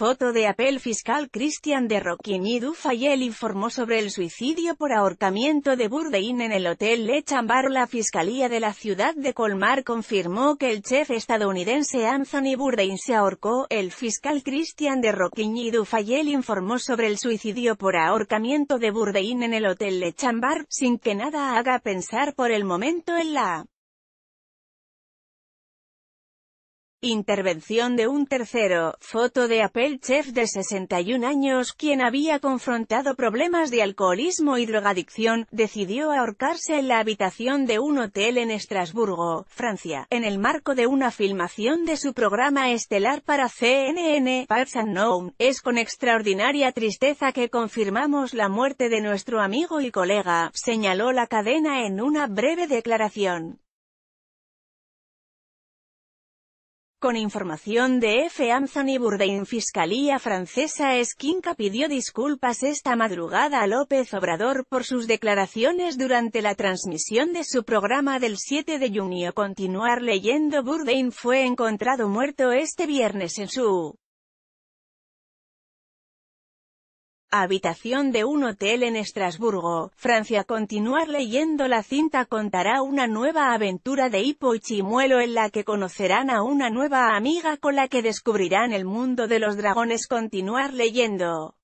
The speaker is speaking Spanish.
Foto de Apel fiscal Cristian de Roquigny du Fayel informó sobre el suicidio por ahorcamiento de Burdeín en el Hotel Le Chambar. La Fiscalía de la ciudad de Colmar confirmó que el chef estadounidense Anthony Burdein se ahorcó. El fiscal Cristian de Roquigny du Fayel informó sobre el suicidio por ahorcamiento de Burdeín en el Hotel Le Chambar, sin que nada haga pensar por el momento en la Intervención de un tercero, foto de Apple Chef de 61 años quien había confrontado problemas de alcoholismo y drogadicción, decidió ahorcarse en la habitación de un hotel en Estrasburgo, Francia, en el marco de una filmación de su programa estelar para CNN, Parts Unknown. Es con extraordinaria tristeza que confirmamos la muerte de nuestro amigo y colega, señaló la cadena en una breve declaración. Con información de F. Anthony Bourdain Fiscalía francesa Esquinca pidió disculpas esta madrugada a López Obrador por sus declaraciones durante la transmisión de su programa del 7 de junio. Continuar leyendo Bourdain fue encontrado muerto este viernes en su habitación de un hotel en Estrasburgo, Francia. Continuar leyendo la cinta contará una nueva aventura de Hipo y Chimuelo en la que conocerán a una nueva amiga con la que descubrirán el mundo de los dragones. Continuar leyendo.